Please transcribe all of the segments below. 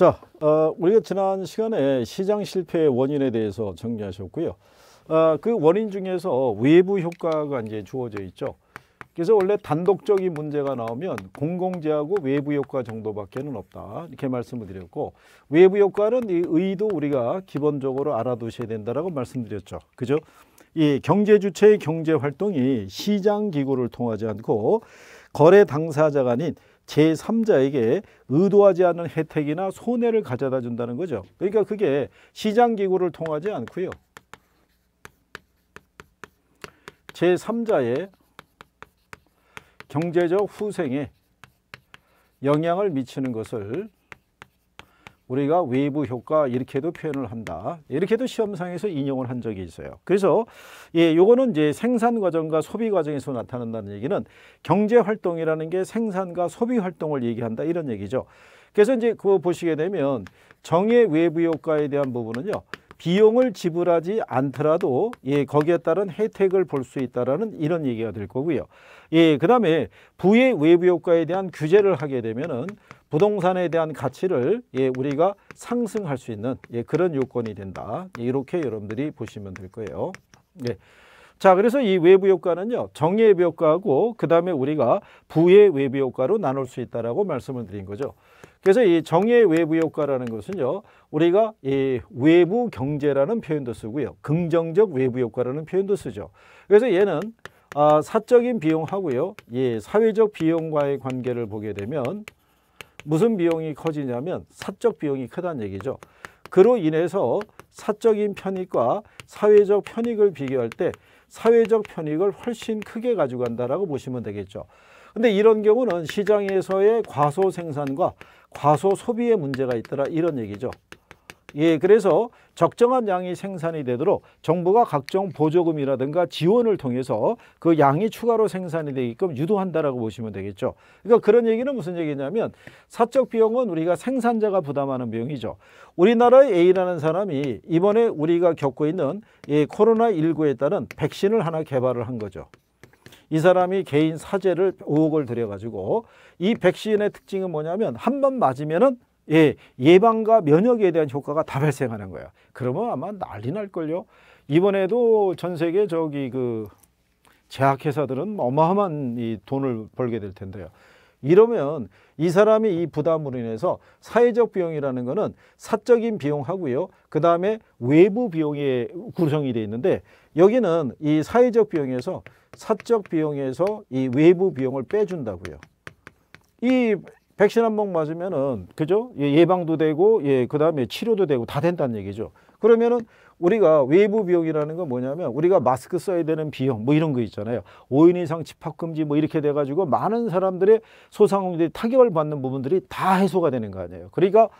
자, 어, 우리가 지난 시간에 시장 실패의 원인에 대해서 정리하셨고요. 어, 그 원인 중에서 외부 효과가 이제 주어져 있죠. 그래서 원래 단독적인 문제가 나오면 공공재하고 외부 효과 정도밖에는 없다 이렇게 말씀을 드렸고 외부 효과는 이 의도 우리가 기본적으로 알아두셔야 된다라고 말씀드렸죠. 그죠? 이 경제 주체의 경제 활동이 시장 기구를 통하지 않고 거래 당사자가 아닌 제3자에게 의도하지 않은 혜택이나 손해를 가져다 준다는 거죠. 그러니까 그게 시장기구를 통하지 않고요. 제3자의 경제적 후생에 영향을 미치는 것을 우리가 외부 효과 이렇게도 표현을 한다. 이렇게도 시험상에서 인용을 한 적이 있어요. 그래서 예, 요거는 이제 생산 과정과 소비 과정에서 나타난다는 얘기는 경제 활동이라는 게 생산과 소비 활동을 얘기한다 이런 얘기죠. 그래서 이제 그거 보시게 되면 정의 외부 효과에 대한 부분은요. 비용을 지불하지 않더라도 예, 거기에 따른 혜택을 볼 수 있다라는 이런 얘기가 될 거고요. 예, 그다음에 부의 외부 효과에 대한 규제를 하게 되면은 부동산에 대한 가치를 예, 우리가 상승할 수 있는 예, 그런 요건이 된다. 예, 이렇게 여러분들이 보시면 될 거예요. 예. 자, 그래서 이 외부 효과는요. 정의 외부 효과하고 그다음에 우리가 부의 외부 효과로 나눌 수 있다라고 말씀을 드린 거죠. 그래서 이 정의 외부 효과라는 것은요. 우리가 이 외부 경제라는 표현도 쓰고요. 긍정적 외부 효과라는 표현도 쓰죠. 그래서 얘는 아, 사적인 비용하고요. 예, 사회적 비용과의 관계를 보게 되면 무슨 비용이 커지냐면 사적 비용이 크다는 얘기죠. 그로 인해서 사적인 편익과 사회적 편익을 비교할 때 사회적 편익을 훨씬 크게 가져간다라고 보시면 되겠죠. 근데 이런 경우는 시장에서의 과소 생산과 과소 소비의 문제가 있더라 이런 얘기죠. 예, 그래서 적정한 양이 생산이 되도록 정부가 각종 보조금이라든가 지원을 통해서 그 양이 추가로 생산이 되게끔 유도한다라고 보시면 되겠죠. 그러니까 그런 얘기는 무슨 얘기냐면 사적 비용은 우리가 생산자가 부담하는 비용이죠. 우리나라의 A라는 사람이 이번에 우리가 겪고 있는 이 코로나19에 따른 백신을 하나 개발을 한 거죠. 이 사람이 개인 사재를 5억을 들여가지고 이 백신의 특징은 뭐냐면 한 번 맞으면은 예, 예방과 면역에 대한 효과가 다 발생하는 거예요. 그러면 아마 난리 날걸요. 이번에도 전 세계 저기 그 제약회사들은 어마어마한 이 돈을 벌게 될 텐데요. 이러면 이 사람이 이 부담으로 인해서 사회적 비용이라는 거는 사적인 비용하고요. 그 다음에 외부 비용에 구성이 돼 있는데 여기는 이 사회적 비용에서 사적 비용에서 이 외부 비용을 빼준다고요. 이 백신 한 번 맞으면은 그죠? 예, 예방도 되고 예, 그다음에 치료도 되고 다 된다는 얘기죠. 그러면은 우리가 외부 비용이라는 건 뭐냐면 우리가 마스크 써야 되는 비용 뭐 이런 거 있잖아요. 5인 이상 집합 금지 뭐 이렇게 돼 가지고 많은 사람들의 소상공인들이 타격을 받는 부분들이 다 해소가 되는 거 아니에요. 그러니까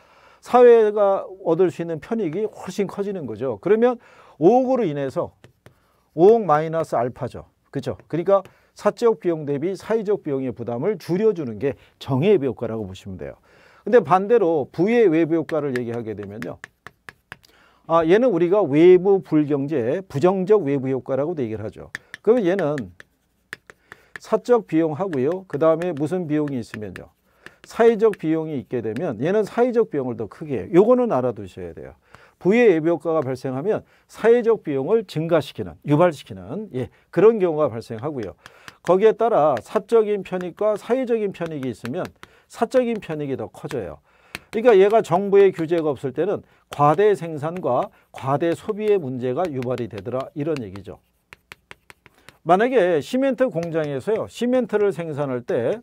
사회가 얻을 수 있는 편익이 훨씬 커지는 거죠. 그러면 5억으로 인해서 5억 마이너스 알파죠. 그죠? 그러니까 사적 비용 대비 사회적 비용의 부담을 줄여주는 게 정의 외부 효과라고 보시면 돼요. 근데 반대로 부의 외부 효과를 얘기하게 되면요. 아, 얘는 우리가 외부 불경제, 부정적 외부 효과라고도 얘기를 하죠. 그러면 얘는 사적 비용하고요. 그 다음에 무슨 비용이 있으면요. 사회적 비용이 있게 되면 얘는 사회적 비용을 더 크게 해요. 요거는 알아두셔야 돼요. 부의 외부 효과가 발생하면 사회적 비용을 증가시키는, 유발시키는 예, 그런 경우가 발생하고요. 거기에 따라 사적인 편익과 사회적인 편익이 있으면 사적인 편익이 더 커져요. 그러니까 얘가 정부의 규제가 없을 때는 과대 생산과 과대 소비의 문제가 유발이 되더라 이런 얘기죠. 만약에 시멘트 공장에서요. 시멘트를 생산할 때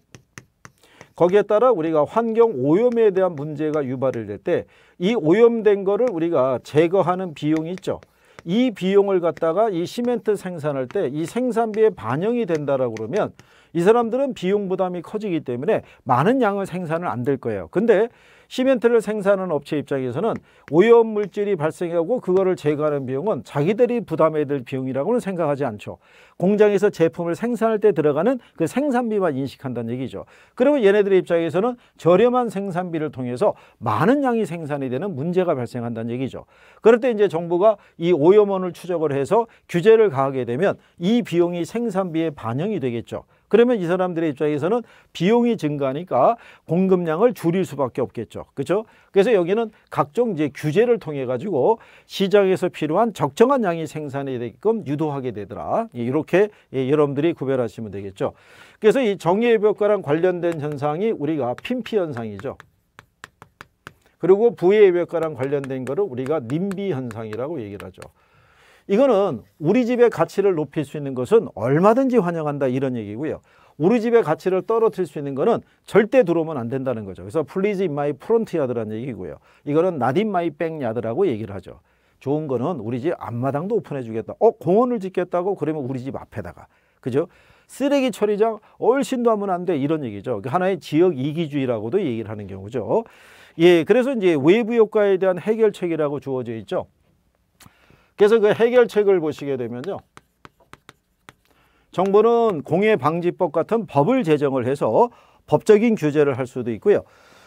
거기에 따라 우리가 환경 오염에 대한 문제가 유발을 될때 이 오염된 거를 우리가 제거하는 비용이 있죠. 이 비용을 갖다가 이 시멘트 생산할 때 이 생산비에 반영이 된다라고 그러면 이 사람들은 비용 부담이 커지기 때문에 많은 양을 생산을 안 될 거예요. 근데 시멘트를 생산하는 업체 입장에서는 오염 물질이 발생하고 그거를 제거하는 비용은 자기들이 부담해야 될 비용이라고는 생각하지 않죠. 공장에서 제품을 생산할 때 들어가는 그 생산비만 인식한다는 얘기죠. 그러면 얘네들의 입장에서는 저렴한 생산비를 통해서 많은 양이 생산이 되는 문제가 발생한다는 얘기죠. 그럴 때 이제 정부가 이 오염원을 추적을 해서 규제를 가하게 되면 이 비용이 생산비에 반영이 되겠죠. 그러면 이 사람들의 입장에서는 비용이 증가하니까 공급량을 줄일 수밖에 없겠죠. 그렇죠? 그래서 여기는 각종 이제 규제를 통해 가지고 시장에서 필요한 적정한 양이 생산이 되게끔 유도하게 되더라. 예, 이렇게 예, 여러분들이 구별하시면 되겠죠. 그래서 이 정의의 벽과랑 관련된 현상이 우리가 핀피 현상이죠. 그리고 부의 외벽과랑 관련된 거를 우리가 님비 현상이라고 얘기를 하죠. 이거는 우리 집의 가치를 높일 수 있는 것은 얼마든지 환영한다 이런 얘기고요. 우리 집의 가치를 떨어뜨릴 수 있는 거는 절대 들어오면 안 된다는 거죠. 그래서 플리즈 인 마이 프론트 야드라는 얘기고요. 이거는 나딘 마이 백 야드라고 얘기를 하죠. 좋은 거는 우리 집 앞마당도 오픈해 주겠다. 어, 공원을 짓겠다고 그러면 우리 집 앞에다가. 그죠? 쓰레기 처리장 얼씬도 하면 안 돼. 이런 얘기죠. 그러니까 하나의 지역 이기주의라고도 얘기를 하는 경우죠. 예, 그래서 이제 외부 효과에 대한 해결책이라고 주어져 있죠. 그래서 그 해결책을 보시게 되면요. 정부는 공해방지법 같은 법을 제정을 해서 법적인 규제를 할 수도 있고요.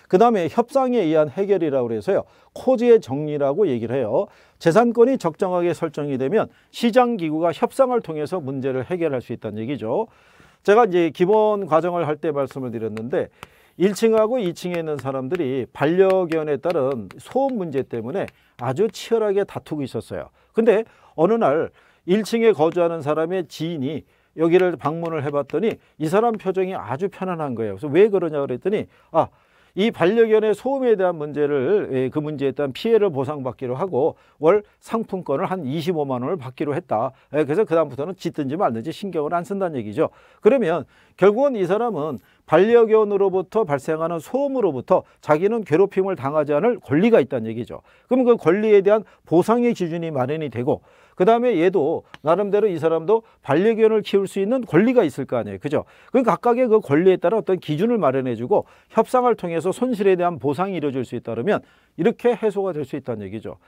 그 다음에 협상에 의한 해결이라고 해서요. 코지의 정리라고 얘기를 해요. 재산권이 적정하게 설정이 되면 시장기구가 협상을 통해서 문제를 해결할 수 있다는 얘기죠. 제가 이제 기본 과정을 할 때 말씀을 드렸는데 1층하고 2층에 있는 사람들이 반려견에 따른 소음 문제 때문에 아주 치열하게 다투고 있었어요. 근데 어느 날 1층에 거주하는 사람의 지인이 여기를 방문을 해봤더니 이 사람 표정이 아주 편안한 거예요. 그래서 왜 그러냐 그랬더니 아이 반려견의 소음에 대한 문제를 예, 그 문제에 따른 피해를 보상받기로 하고 월 상품권을 한 25만 원을 받기로 했다. 예, 그래서 그 다음부터는 짓든지 말든지 신경을 안 쓴다는 얘기죠. 그러면 결국은 이 사람은 반려견으로부터 발생하는 소음으로부터 자기는 괴롭힘을 당하지 않을 권리가 있다는 얘기죠. 그럼 그 권리에 대한 보상의 기준이 마련이 되고 그 다음에 얘도 나름대로 이 사람도 반려견을 키울 수 있는 권리가 있을 거 아니에요. 그죠? 그러니까 각각의 그 권리에 따라 어떤 기준을 마련해주고 협상을 통해서 손실에 대한 보상이 이루어질 수 있다면 이렇게 해소가 될 수 있다는 얘기죠.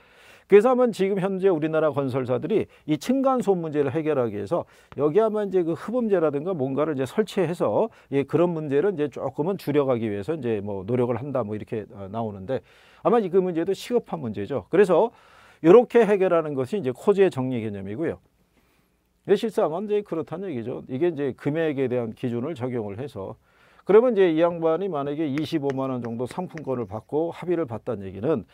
그래서 하면 지금 현재 우리나라 건설사들이 이 층간소음 문제를 해결하기 위해서 여기 아마 이제 그 흡음재라든가 뭔가를 이제 설치해서 예, 그런 문제를 이제 조금은 줄여가기 위해서 이제 뭐 노력을 한다 뭐 이렇게 어, 나오는데 아마 이 그 문제도 시급한 문제죠. 그래서 이렇게 해결하는 것이 이제 코즈의 정리 개념이고요. 실상은 제 그렇다는 얘기죠. 이게 이제 금액에 대한 기준을 적용을 해서 그러면 이제 이 양반이 만약에 25만 원 정도 상품권을 받고 합의를 봤다는 얘기는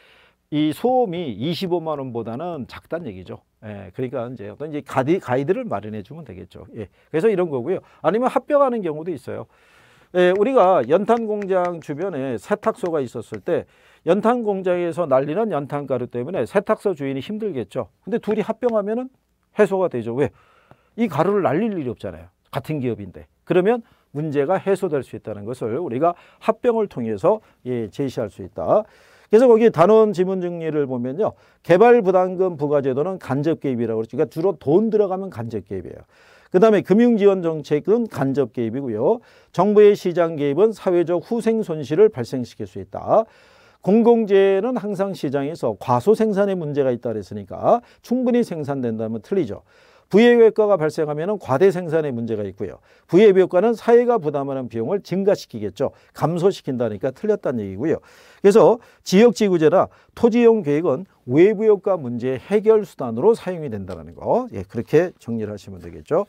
이 소음이 25만 원보다는 작다는 얘기죠. 예, 그러니까 이제 어떤 이제 가이드를 마련해 주면 되겠죠. 예, 그래서 이런 거고요. 아니면 합병하는 경우도 있어요. 예, 우리가 연탄 공장 주변에 세탁소가 있었을 때 연탄 공장에서 날리는 연탄 가루 때문에 세탁소 주인이 힘들겠죠. 근데 둘이 합병하면은 해소가 되죠. 왜? 이 가루를 날릴 일이 없잖아요. 같은 기업인데. 그러면 문제가 해소될 수 있다는 것을 우리가 합병을 통해서 예, 제시할 수 있다. 그래서 거기 단원 지문 정리를 보면요. 개발 부담금 부과 제도는 간접 개입이라고 그러죠. 그러니까 주로 돈 들어가면 간접 개입이에요. 그 다음에 금융지원 정책은 간접 개입이고요. 정부의 시장 개입은 사회적 후생 손실을 발생시킬 수 있다. 공공재는 항상 시장에서 과소 생산의 문제가 있다 그랬으니까 충분히 생산된다면 틀리죠. 부의 효과가 발생하면 과대 생산의 문제가 있고요. 부의 효과는 사회가 부담하는 비용을 증가시키겠죠. 감소시킨다니까 틀렸다는 얘기고요. 그래서 지역지구제나 토지용 계획은 외부 효과 문제 해결 수단으로 사용이 된다는 거. 예, 그렇게 정리를 하시면 되겠죠.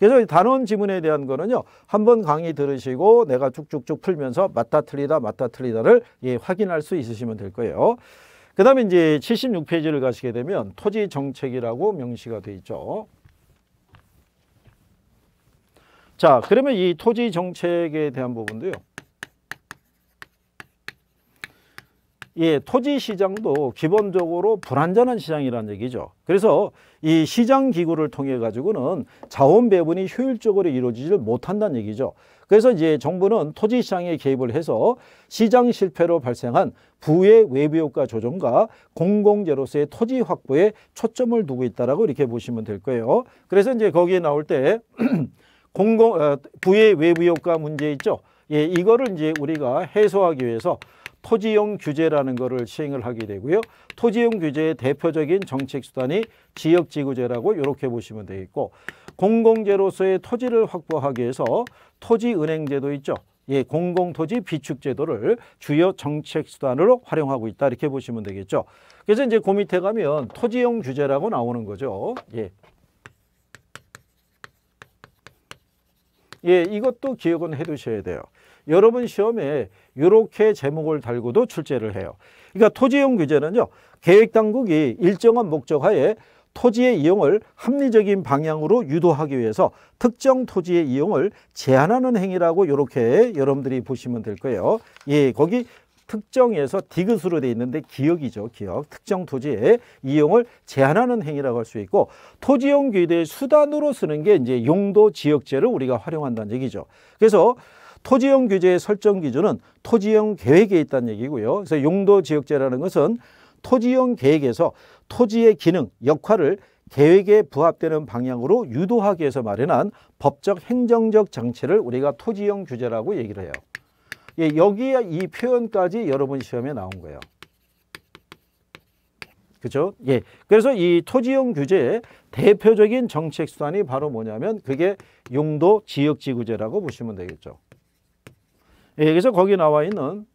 그래서 단원 지문에 대한 거는요. 한번 강의 들으시고 내가 쭉쭉쭉 풀면서 맞다 틀리다 맞다 틀리다를 예, 확인할 수 있으시면 될 거예요. 그 다음에 이제 76페이지를 가시게 되면 토지 정책이라고 명시가 돼 있죠. 자, 그러면 이 토지 정책에 대한 부분도요. 예, 토지 시장도 기본적으로 불안전한 시장이라는 얘기죠. 그래서 이 시장 기구를 통해 가지고는 자원 배분이 효율적으로 이루어지질 못한다는 얘기죠. 그래서 이제 정부는 토지 시장에 개입을 해서 시장 실패로 발생한 부의 외부 효과 조정과 공공재로서의 토지 확보에 초점을 두고 있다라고 이렇게 보시면 될 거예요. 그래서 이제 거기에 나올 때 공공 어, 부의 외부 효과 문제 있죠. 예, 이거를 이제 우리가 해소하기 위해서 토지용 규제라는 것을 시행을 하게 되고요. 토지용 규제의 대표적인 정책 수단이 지역지구제라고 이렇게 보시면 되겠고 공공재로서의 토지를 확보하기 위해서 토지은행제도 있죠. 예, 공공토지 비축제도를 주요 정책 수단으로 활용하고 있다 이렇게 보시면 되겠죠. 그래서 이제 그 밑에 가면 토지용 규제라고 나오는 거죠. 예. 예, 이것도 기억은 해 두셔야 돼요. 여러분 시험에 이렇게 제목을 달고도 출제를 해요. 그러니까 토지용 규제는요. 계획당국이 일정한 목적하에 토지의 이용을 합리적인 방향으로 유도하기 위해서 특정 토지의 이용을 제한하는 행위라고 이렇게 여러분들이 보시면 될 거예요. 예, 거기 특정에서 디귿으로 되어 있는데 기억이죠기억 특정 토지의 이용을 제한하는 행위라고 할 수 있고 토지용 기대의 수단으로 쓰는 게 이제 용도 지역제를 우리가 활용한다는 얘기죠. 그래서 토지용 규제의 설정 기준은 토지용 계획에 있다는 얘기고요. 그래서 용도 지역제라는 것은 토지용 계획에서 토지의 기능, 역할을 계획에 부합되는 방향으로 유도하기 위해서 마련한 법적 행정적 장치를 우리가 토지형 규제라고 얘기를 해요. 예, 여기 에이 표현까지 여러분 시험에 나온 거예요. 그죠? 예. 그래서 이 토지용 규제의 대표적인 정책 수단이 바로 뭐냐면 그게 용도 지역 지구제라고 보시면 되겠죠. 예, 그래서 거기 나와 있는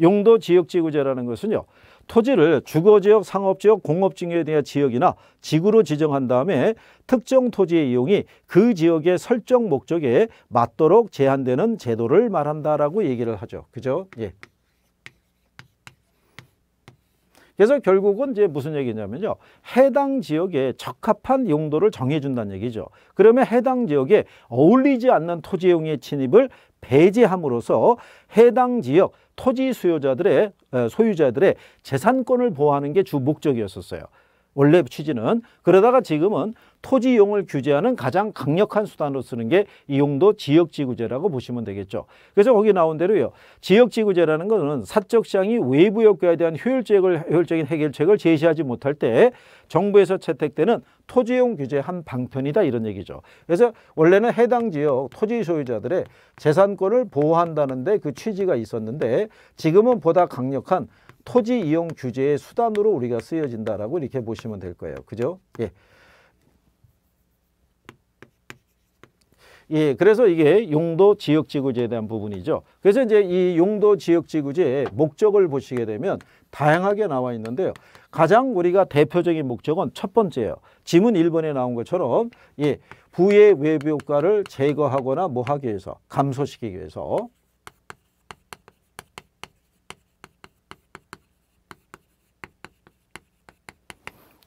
용도 지역 지구제라는 것은요. 토지를 주거지역, 상업지역, 공업지역에 대한 지역이나 지구로 지정한 다음에 특정 토지의 이용이 그 지역의 설정 목적에 맞도록 제한되는 제도를 말한다라고 얘기를 하죠. 그죠? 예. 그래서 결국은 이제 무슨 얘기냐면요. 해당 지역에 적합한 용도를 정해준다는 얘기죠. 그러면 해당 지역에 어울리지 않는 토지용의 침입을 배제함으로써 해당 지역 토지 수요자들의 소유자들의 재산권을 보호하는 게 주 목적이었었어요. 원래 취지는 그러다가 지금은 토지 이용을 규제하는 가장 강력한 수단으로 쓰는 게 이용도 지역지구제라고 보시면 되겠죠. 그래서 거기 나온 대로요. 지역지구제라는 것은 사적 시장이 외부 역과에 대한 효율적을, 효율적인 해결책을 제시하지 못할 때 정부에서 채택되는 토지 이용 규제 한 방편이다 이런 얘기죠. 그래서 원래는 해당 지역 토지 소유자들의 재산권을 보호한다는데 그 취지가 있었는데 지금은 보다 강력한 토지 이용 규제의 수단으로 우리가 쓰여진다라고 이렇게 보시면 될 거예요. 그죠? 예. 예, 그래서 이게 용도 지역 지구제에 대한 부분이죠. 그래서 이제 이 용도 지역 지구제의 목적을 보시게 되면 다양하게 나와 있는데요. 가장 우리가 대표적인 목적은 첫 번째예요. 지문 1번에 나온 것처럼 예, 부의 외부 효과를 제거하거나 뭐 하기 위해서, 감소시키기 위해서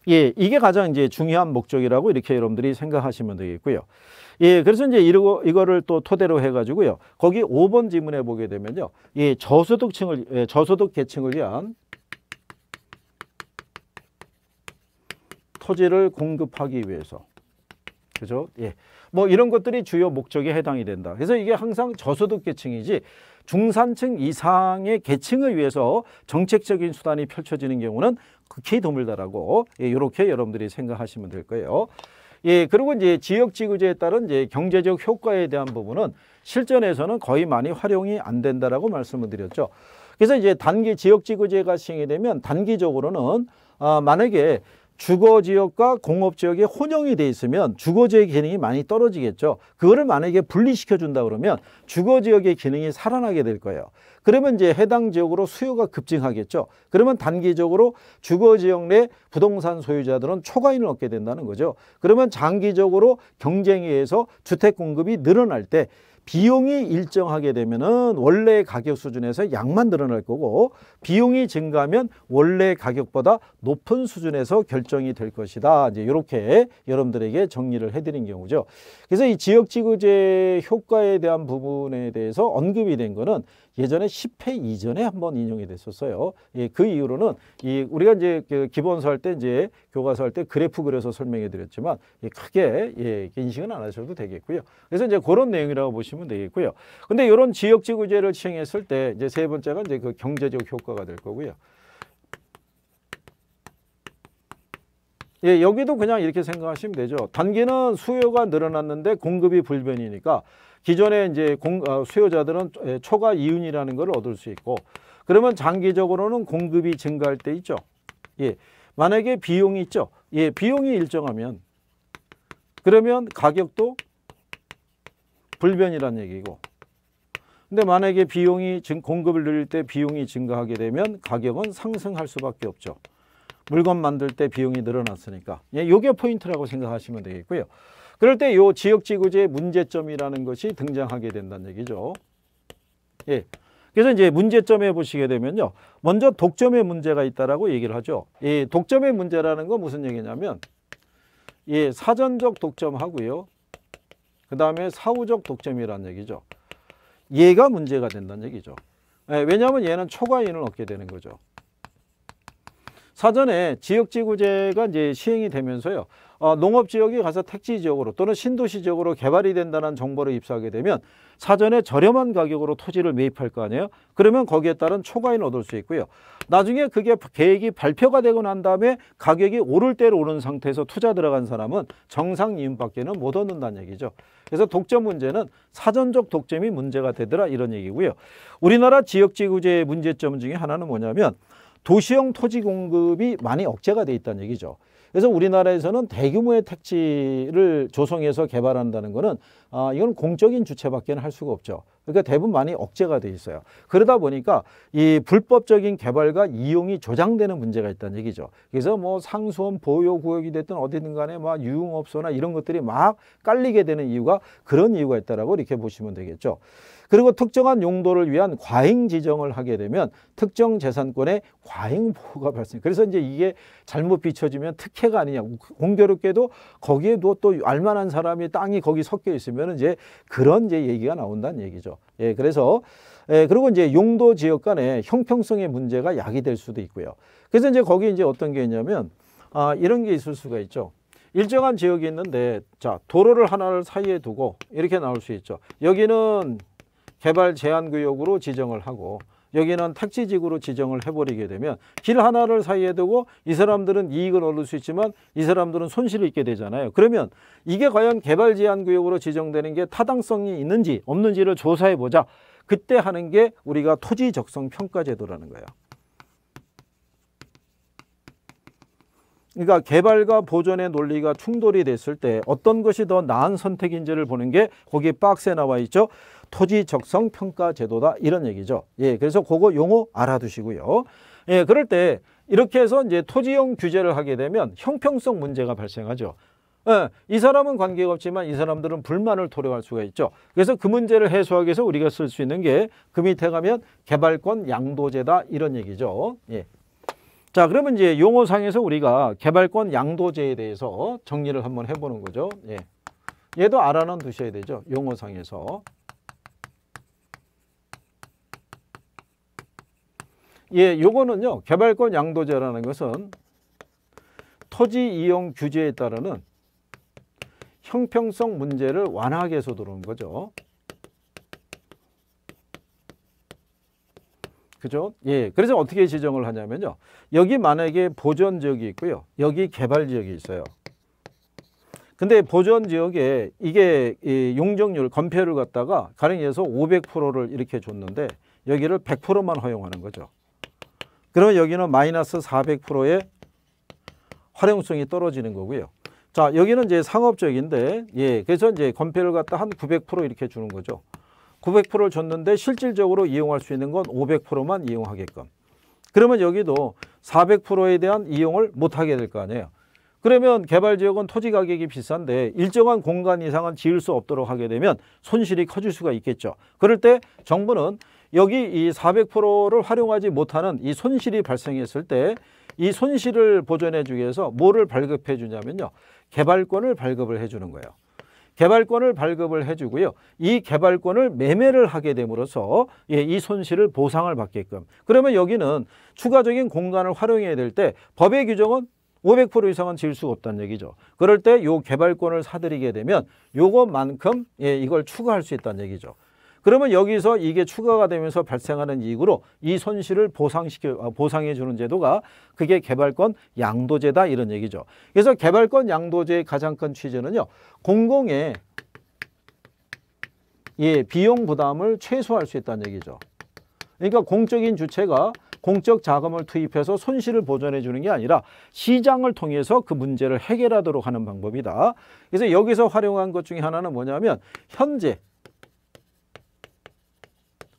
예, 이게 가장 이제 중요한 목적이라고 이렇게 여러분들이 생각하시면 되겠고요. 예, 그래서 이제 이거, 이거를 또 토대로 해가지고요. 거기 5번 지문해 보게 되면요. 예, 저소득층을, 예, 저소득 계층을 위한 토지를 공급하기 위해서. 그죠? 예. 뭐 이런 것들이 주요 목적에 해당이 된다. 그래서 이게 항상 저소득 계층이지 중산층 이상의 계층을 위해서 정책적인 수단이 펼쳐지는 경우는 극히 드물다라고 이렇게 예, 여러분들이 생각하시면 될 거예요. 예, 그리고 이제 지역 지구제에 따른 이제 경제적 효과에 대한 부분은 실전에서는 거의 많이 활용이 안 된다라고 말씀을 드렸죠. 그래서 이제 단기 지역 지구제가 시행이 되면 단기적으로는 어, 만약에 주거지역과 공업지역이 혼용이 돼 있으면 주거지역의 기능이 많이 떨어지겠죠. 그거를 만약에 분리시켜준다 그러면 주거지역의 기능이 살아나게 될 거예요. 그러면 이제 해당 지역으로 수요가 급증하겠죠. 그러면 단기적으로 주거지역 내 부동산 소유자들은 초과인을 얻게 된다는 거죠. 그러면 장기적으로 경쟁에 의해서 주택 공급이 늘어날 때 비용이 일정하게 되면은 원래 가격 수준에서 양만 늘어날 거고 비용이 증가하면 원래 가격보다 높은 수준에서 결정이 될 것이다. 이제 이렇게 여러분들에게 정리를 해드린 경우죠. 그래서 이 지역지구제 효과에 대한 부분에 대해서 언급이 된 거는 예전에 10회 이전에 한번 인용이 됐었어요. 예, 그 이후로는 이 우리가 이제 그 기본서 할 때 이제 교과서 할 때 그래프 그려서 설명해 드렸지만 예, 크게 예, 인식은 안 하셔도 되겠고요. 그래서 이제 그런 내용이라고 보시면 되겠고요. 근데 이런 지역 지구제를 시행했을 때 이제 세 번째가 이제 그 경제적 효과가 될 거고요. 예, 여기도 그냥 이렇게 생각하시면 되죠. 단기는 수요가 늘어났는데 공급이 불변이니까 기존에 이제 공, 어, 수요자들은 초과 이윤이라는 걸 얻을 수 있고 그러면 장기적으로는 공급이 증가할 때 있죠. 예. 만약에 비용이 있죠. 예, 비용이 일정하면 그러면 가격도 불변이란 얘기고 근데 만약에 비용이 공급을 늘릴 때 비용이 증가하게 되면 가격은 상승할 수밖에 없죠. 물건 만들 때 비용이 늘어났으니까. 예, 요게 포인트라고 생각하시면 되겠고요. 그럴 때요 지역지구제의 문제점이라는 것이 등장하게 된다는 얘기죠. 예. 그래서 이제 문제점에 보시게 되면요. 먼저 독점의 문제가 있다라고 얘기를 하죠. 예, 독점의 문제라는 건 무슨 얘기냐면 예, 사전적 독점하고요. 그다음에 사후적 독점이라는 얘기죠. 얘가 문제가 된다는 얘기죠. 예, 왜냐하면 얘는 초과인을 얻게 되는 거죠. 사전에 지역지구제가 이제 시행이 되면서요. 어, 농업 지역이 가서 택지 지역으로 또는 신도시 지역으로 개발이 된다는 정보를 입수하게 되면 사전에 저렴한 가격으로 토지를 매입할 거 아니에요. 그러면 거기에 따른 초과인 얻을 수 있고요. 나중에 그게 계획이 발표가 되고 난 다음에 가격이 오를 때로 오른 상태에서 투자 들어간 사람은 정상 이윤밖에는 못 얻는다는 얘기죠. 그래서 독점 문제는 사전적 독점이 문제가 되더라 이런 얘기고요. 우리나라 지역지구제의 문제점 중에 하나는 뭐냐면 도시형 토지 공급이 많이 억제가 돼 있다는 얘기죠. 그래서 우리나라에서는 대규모의 택지를 조성해서 개발한다는 거는 아, 이건 공적인 주체밖에 할 수가 없죠. 그러니까 대부분 많이 억제가 돼 있어요. 그러다 보니까 이 불법적인 개발과 이용이 조장되는 문제가 있다는 얘기죠. 그래서 뭐 상수원 보호구역이 됐든 어디든 간에 막 유흥업소나 이런 것들이 막 깔리게 되는 이유가 그런 이유가 있다라고 이렇게 보시면 되겠죠. 그리고 특정한 용도를 위한 과잉 지정을 하게 되면 특정 재산권의 과잉 보호가 발생. 그래서 이제 이게 잘못 비춰지면 특혜가 아니냐. 공교롭게도 거기에 또 알만한 사람이 땅이 거기 섞여 있으면 이제 그런 이제 얘기가 나온다는 얘기죠. 예, 그래서 예, 그리고 이제 용도 지역 간의 형평성의 문제가 야기될 수도 있고요. 그래서 이제 거기 이제 어떤 게 있냐면 아, 이런 게 있을 수가 있죠. 일정한 지역이 있는데 자 도로를 하나를 사이에 두고 이렇게 나올 수 있죠. 여기는 개발 제한 구역으로 지정을 하고 여기는 택지지구로 지정을 해버리게 되면 길 하나를 사이에 두고 이 사람들은 이익을 얻을 수 있지만 이 사람들은 손실을 입게 되잖아요. 그러면 이게 과연 개발 제한 구역으로 지정되는 게 타당성이 있는지 없는지를 조사해 보자. 그때 하는 게 우리가 토지 적성 평가 제도라는 거예요. 그러니까 개발과 보존의 논리가 충돌이 됐을 때 어떤 것이 더 나은 선택인지를 보는 게 거기에 박스에 나와 있죠. 토지 적성 평가 제도다 이런 얘기죠. 예, 그래서 그거 용어 알아두시고요. 예, 그럴 때 이렇게 해서 이제 토지형 규제를 하게 되면 형평성 문제가 발생하죠. 예, 이 사람은 관계가 없지만 이 사람들은 불만을 토로할 수가 있죠. 그래서 그 문제를 해소하기 위해서 우리가 쓸 수 있는 게 그 밑에 가면 개발권 양도제다 이런 얘기죠. 예. 자 그러면 이제 용어상에서 우리가 개발권 양도제에 대해서 정리를 한번 해보는 거죠. 예. 얘도 알아는 두셔야 되죠. 용어상에서. 예, 요거는요. 개발권 양도제라는 것은 토지 이용 규제에 따르는 형평성 문제를 완화하게 해서 들어온 거죠. 그죠? 예. 그래서 어떻게 지정을 하냐면요. 여기 만약에 보전 지역이 있고요. 여기 개발 지역이 있어요. 근데 보전 지역에 이게 용적률, 건폐율 갖다가 가령 예서 500%를 이렇게 줬는데 여기를 100%만 허용하는 거죠. 그러면 여기는 마이너스 400%의 활용성이 떨어지는 거고요. 자, 여기는 이제 상업적인데, 예, 그래서 이제 건폐를 갖다 한 900% 이렇게 주는 거죠. 900%를 줬는데 실질적으로 이용할 수 있는 건 500%만 이용하게끔. 그러면 여기도 400%에 대한 이용을 못하게 될 거 아니에요. 그러면 개발지역은 토지 가격이 비싼데 일정한 공간 이상은 지을 수 없도록 하게 되면 손실이 커질 수가 있겠죠. 그럴 때 정부는 여기 이 400%를 활용하지 못하는 이 손실이 발생했을 때 이 손실을 보존해 주기 위해서 뭐를 발급해 주냐면요. 개발권을 발급을 해 주는 거예요. 개발권을 발급을 해주고요. 이 개발권을 매매를 하게 됨으로써 예, 이 손실을 보상을 받게끔. 그러면 여기는 추가적인 공간을 활용해야 될 때 법의 규정은 500% 이상은 지을 수가 없다는 얘기죠. 그럴 때 요 개발권을 사들이게 되면 요것만큼 예, 이걸 추가할 수 있다는 얘기죠. 그러면 여기서 이게 추가가 되면서 발생하는 이익으로 이 손실을 보상시켜 아, 보상해 주는 제도가 그게 개발권 양도제다 이런 얘기죠. 그래서 개발권 양도제의 가장 큰 취지는요. 공공의 예, 비용 부담을 최소화할 수 있다는 얘기죠. 그러니까 공적인 주체가 공적 자금을 투입해서 손실을 보전해 주는 게 아니라 시장을 통해서 그 문제를 해결하도록 하는 방법이다. 그래서 여기서 활용한 것 중에 하나는 뭐냐면 현재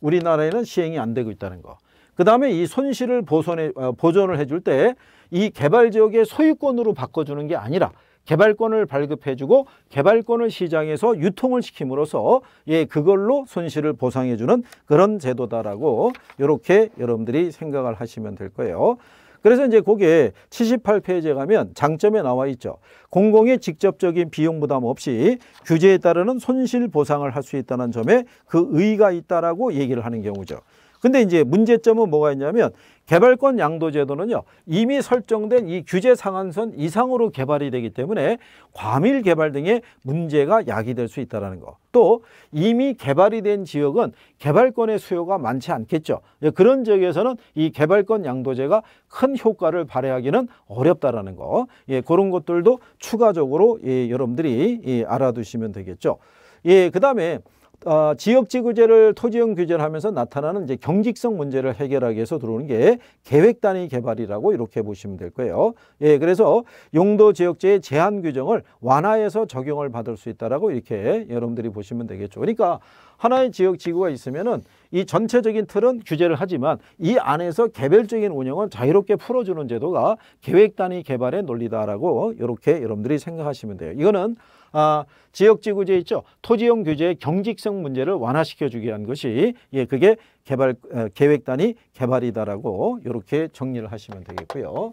우리나라에는 시행이 안 되고 있다는 거. 그 다음에 이 손실을 보존해, 어, 보존을 해줄 때 이 개발 지역의 소유권으로 바꿔주는 게 아니라 개발권을 발급해주고 개발권을 시장에서 유통을 시킴으로써 예 그걸로 손실을 보상해주는 그런 제도다라고 이렇게 여러분들이 생각을 하시면 될 거예요. 그래서 이제 거기에 78페이지에 가면 장점에 나와 있죠. 공공의 직접적인 비용 부담 없이 규제에 따르는 손실 보상을 할 수 있다는 점에 그 의의가 있다라고 얘기를 하는 경우죠. 근데 이제 문제점은 뭐가 있냐면 개발권 양도 제도는요. 이미 설정된 이 규제 상한선 이상으로 개발이 되기 때문에 과밀 개발 등의 문제가 야기될 수 있다는 거. 또 이미 개발이 된 지역은 개발권의 수요가 많지 않겠죠. 그런 지역에서는 이 개발권 양도제가 큰 효과를 발휘하기는 어렵다라는 거. 예, 그런 것들도 추가적으로 예, 여러분들이 예, 알아두시면 되겠죠. 예, 그다음에 어, 지역지구제를 토지형 규제를 하면서 나타나는 이제 경직성 문제를 해결하기 위해서 들어오는 게 계획 단위 개발이라고 이렇게 보시면 될 거예요. 예, 그래서 용도 지역제의 제한 규정을 완화해서 적용을 받을 수 있다라고 이렇게 여러분들이 보시면 되겠죠. 그러니까 하나의 지역 지구가 있으면은 이 전체적인 틀은 규제를 하지만 이 안에서 개별적인 운영은 자유롭게 풀어주는 제도가 계획 단위 개발의 논리다라고 이렇게 여러분들이 생각하시면 돼요. 이거는 아, 지역지구제 있죠. 토지용 규제의 경직성 문제를 완화시켜주기 위한 것이 예, 그게 개발 어, 계획단이 개발이다라고 이렇게 정리를 하시면 되겠고요.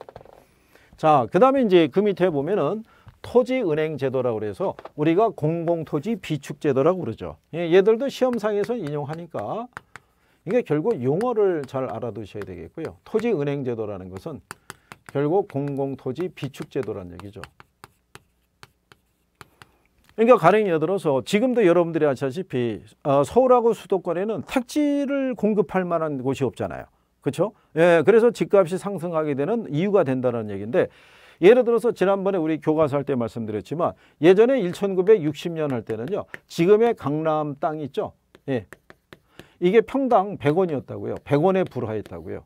자, 그 다음에 이제 그 밑에 보면은 토지은행 제도라고 그래서 우리가 공공토지 비축제도라고 그러죠. 예, 얘들도 시험상에서 인용하니까 이게 결국 용어를 잘 알아두셔야 되겠고요. 토지은행 제도라는 것은 결국 공공토지 비축제도라는 얘기죠. 그러니까 가령 예를 들어서 지금도 여러분들이 아시다시피 어, 서울하고 수도권에는 택지를 공급할 만한 곳이 없잖아요. 그렇죠? 예, 그래서 집값이 상승하게 되는 이유가 된다는 얘기인데 예를 들어서 지난번에 우리 교과서 할 때 말씀드렸지만 예전에 1960년 할 때는요. 지금의 강남 땅이 있죠. 예. 이게 평당 100원이었다고요. 100원에 불화했다고요.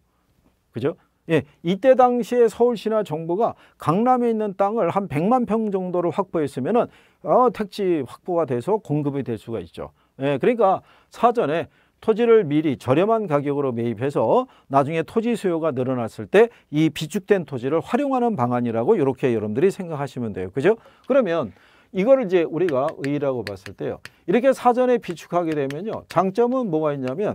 그죠? 예, 이때 당시에 서울시나 정부가 강남에 있는 땅을 한 100만 평 정도를 확보했으면은 어, 택지 확보가 돼서 공급이 될 수가 있죠. 예, 그러니까 사전에 토지를 미리 저렴한 가격으로 매입해서 나중에 토지 수요가 늘어났을 때 이 비축된 토지를 활용하는 방안이라고 이렇게 여러분들이 생각하시면 돼요. 그죠? 그러면 이거를 이제 우리가 의의라고 봤을 때요. 이렇게 사전에 비축하게 되면요. 장점은 뭐가 있냐면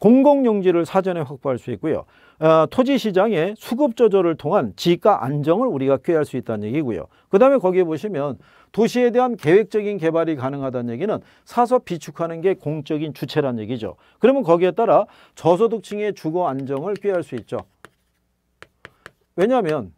공공용지를 사전에 확보할 수 있고요. 어, 토지시장의 수급 조절을 통한 지가 안정을 우리가 꾀할 수 있다는 얘기고요. 그 다음에 거기에 보시면 도시에 대한 계획적인 개발이 가능하다는 얘기는 사서 비축하는 게 공적인 주체란 얘기죠. 그러면 거기에 따라 저소득층의 주거 안정을 꾀할 수 있죠. 왜냐하면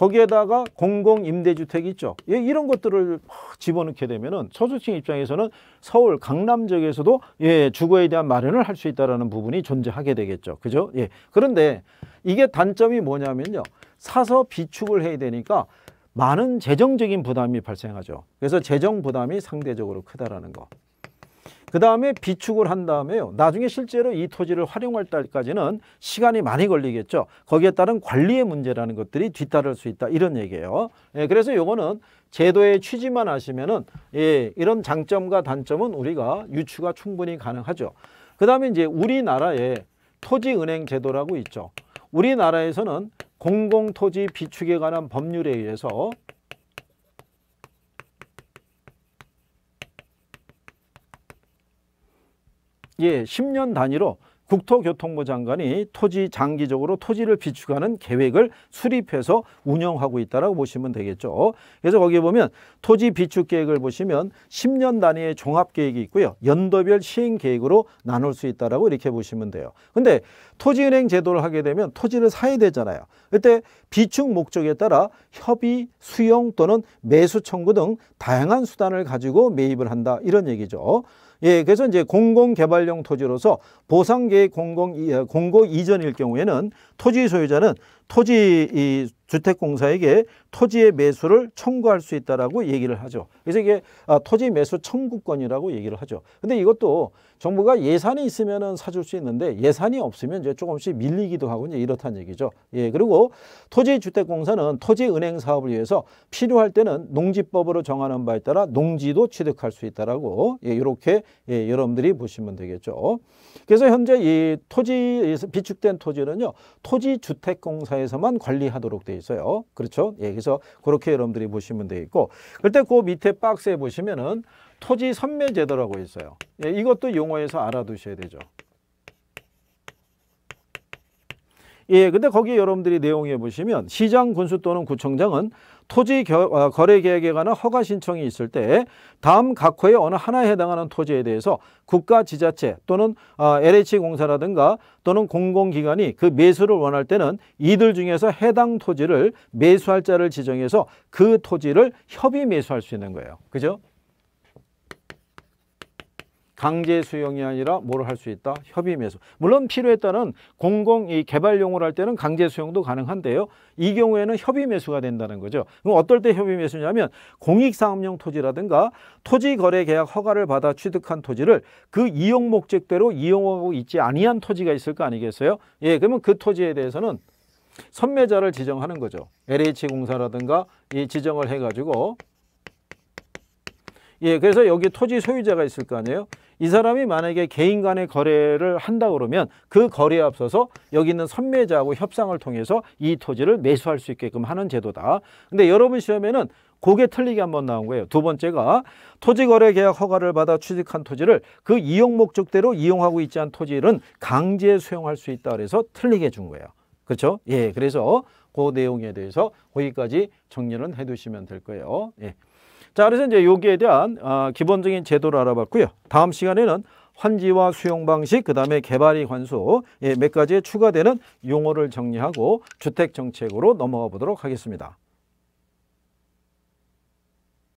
거기에다가 공공임대주택 있죠. 예, 이런 것들을 집어넣게 되면은 소수층 입장에서는 서울 강남 지역에서도 예, 주거에 대한 마련을 할 수 있다라는 부분이 존재하게 되겠죠. 그죠? 예. 그런데 이게 단점이 뭐냐면요. 사서 비축을 해야 되니까 많은 재정적인 부담이 발생하죠. 그래서 재정 부담이 상대적으로 크다라는 거. 그 다음에 비축을 한 다음에요. 나중에 실제로 이 토지를 활용할 때까지는 시간이 많이 걸리겠죠. 거기에 따른 관리의 문제라는 것들이 뒤따를 수 있다. 이런 얘기예요. 예, 그래서 요거는 제도의 취지만 아시면은 예, 이런 장점과 단점은 우리가 유추가 충분히 가능하죠. 그 다음에 이제 우리나라에 토지은행 제도라고 있죠. 우리나라에서는 공공토지 비축에 관한 법률에 의해서 예, 10년 단위로 국토교통부 장관이 토지 장기적으로 토지를 비축하는 계획을 수립해서 운영하고 있다라고 보시면 되겠죠. 그래서 거기에 보면 토지 비축 계획을 보시면 10년 단위의 종합 계획이 있고요. 연도별 시행 계획으로 나눌 수 있다라고 이렇게 보시면 돼요. 근데 토지은행 제도를 하게 되면 토지를 사야 되잖아요. 그때 비축 목적에 따라 협의, 수용 또는 매수 청구 등 다양한 수단을 가지고 매입을 한다 이런 얘기죠. 예, 그래서 이제 공공개발용 토지로서 보상계획 공공, 공고 이전일 경우에는 토지 소유자는 토지 이 주택공사에게 토지의 매수를 청구할 수 있다라고 얘기를 하죠. 그래서 이게 아, 토지 매수 청구권이라고 얘기를 하죠. 근데 이것도 정부가 예산이 있으면 사줄 수 있는데 예산이 없으면 이제 조금씩 밀리기도 하고 이제 이렇다는 얘기죠. 예, 그리고 토지주택공사는 토지은행 사업을 위해서 필요할 때는 농지법으로 정하는 바에 따라 농지도 취득할 수 있다라고 예, 이렇게 예, 여러분들이 보시면 되겠죠. 그래서 현재 이 토지 비축된 토지는요 토지주택공사에서만 관리하도록 돼 있어요. 그렇죠? 예, 그래서 그렇게 여러분들이 보시면 되겠고 그때 그 밑에 박스에 보시면은 토지 선매 제도라고 있어요. 예, 이것도 용어에서 알아두셔야 되죠. 예, 근데 거기 여러분들이 내용에 보시면 시장 군수 또는 구청장은 토지 겨, 어, 거래 계획에 관한 허가 신청이 있을 때 다음 각 호의 어느 하나에 해당하는 토지에 대해서 국가 지자체 또는 어, LH공사라든가 또는 공공기관이 그 매수를 원할 때는 이들 중에서 해당 토지를 매수할 자를 지정해서 그 토지를 협의 매수할 수 있는 거예요. 그죠? 강제 수용이 아니라 뭘할수 있다? 협의 매수. 물론 필요에 따른 공공 개발용으로 할 때는 강제 수용도 가능한데요. 이 경우에는 협의 매수가 된다는 거죠. 그럼 어떨 때 협의 매수냐면 공익사업용 토지라든가 토지 거래 계약 허가를 받아 취득한 토지를 그 이용 목적대로 이용하고 있지 아니한 토지가 있을 거 아니겠어요? 예, 그러면 그 토지에 대해서는 선매자를 지정하는 거죠. LH공사라든가 이 지정을 해가지고 예, 그래서 여기 토지 소유자가 있을 거 아니에요? 이 사람이 만약에 개인 간의 거래를 한다 그러면 그 거래에 앞서서 여기 있는 선매자하고 협상을 통해서 이 토지를 매수할 수 있게끔 하는 제도다. 근데 여러분 시험에는 고게 틀리게 한 번 나온 거예요. 두 번째가 토지거래계약 허가를 받아 취득한 토지를 그 이용 목적대로 이용하고 있지 않은 토지를 강제 수용할 수 있다 그래서 틀리게 준 거예요. 그렇죠? 예, 그래서 그 내용에 대해서 거기까지 정리는 해두시면 될 거예요. 예. 자, 그래서 이제 여기에 대한 어, 기본적인 제도를 알아봤고요. 다음 시간에는 환지와 수용 방식, 그 다음에 개발이관 환수 예, 몇 가지에 추가되는 용어를 정리하고 주택 정책으로 넘어가 보도록 하겠습니다.